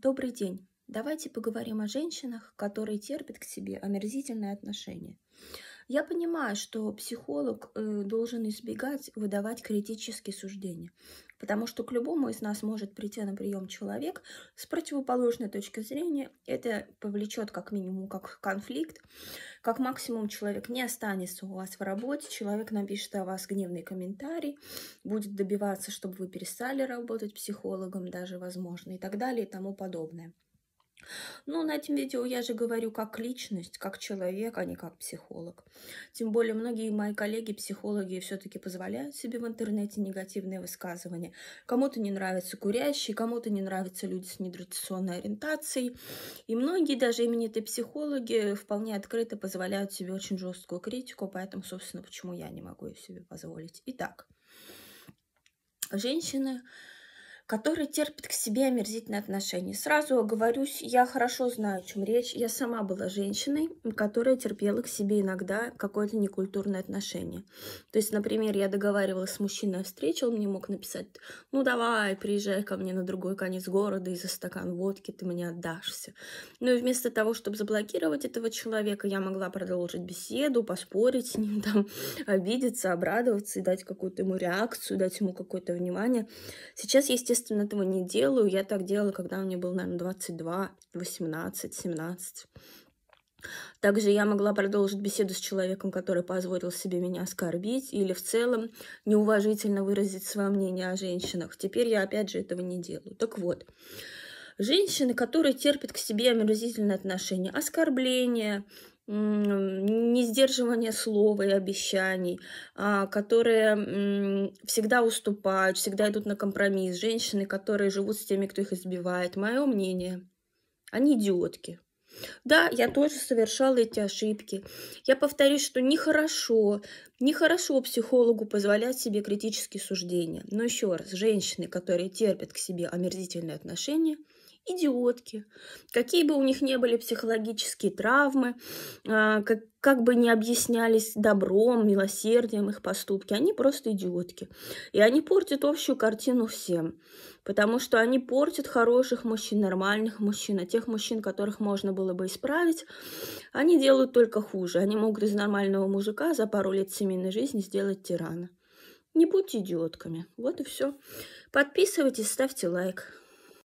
Добрый день. Давайте поговорим о женщинах, которые терпят к себе омерзительные отношения. Я понимаю, что психолог э, должен избегать выдавать критические суждения, потому что к любому из нас может прийти на прием человек с противоположной точки зрения. Это повлечет как минимум как конфликт, как максимум человек не останется у вас в работе, человек напишет о вас гневный комментарий, будет добиваться, чтобы вы перестали работать психологом даже, возможно, и так далее и тому подобное. Ну, на этом видео я же говорю как личность, как человек, а не как психолог. Тем более многие мои коллеги-психологи все-таки позволяют себе в интернете негативные высказывания. Кому-то не нравятся курящие, кому-то не нравятся люди с нетрадиционной ориентацией. И многие даже именитые психологи вполне открыто позволяют себе очень жесткую критику, поэтому, собственно, почему я не могу ее себе позволить. Итак, женщины который терпит к себе омерзительные отношения. Сразу оговорюсь, я хорошо знаю, о чем речь. Я сама была женщиной, которая терпела к себе иногда какое-то некультурное отношение. То есть, например, я договаривалась с мужчиной о встрече, он мне мог написать, ну давай, приезжай ко мне на другой конец города и за стакан водки ты мне отдашься. Ну и вместо того, чтобы заблокировать этого человека, я могла продолжить беседу, поспорить с ним, там, обидеться, обрадоваться и дать какую-то ему реакцию, дать ему какое-то внимание. Сейчас, естественно, естественно, этого не делаю. Я так делала, когда мне было, наверное, 22, 18, 17. Также я могла продолжить беседу с человеком, который позволил себе меня оскорбить или в целом неуважительно выразить свое мнение о женщинах. Теперь я опять же этого не делаю. Так вот, женщины, которые терпят к себе омерзительные отношения, оскорбления, не сдерживание слова и обещаний, а, которые всегда уступают, всегда идут на компромисс. Женщины, которые живут с теми, кто их избивает. Мое мнение, они идиотки. Да, я тоже совершала эти ошибки. Я повторюсь, что нехорошо, нехорошо психологу позволять себе критические суждения. Но еще раз, женщины, которые терпят к себе омерзительные отношения, идиотки. Какие бы у них не были психологические травмы, а, как, как бы не объяснялись добром, милосердием их поступки, они просто идиотки. И они портят общую картину всем, потому что они портят хороших мужчин, нормальных мужчин, а тех мужчин, которых можно было бы исправить, они делают только хуже. Они могут из нормального мужика за пару лет семейной жизни сделать тирана. Не будьте идиотками. Вот и все. Подписывайтесь, ставьте лайк.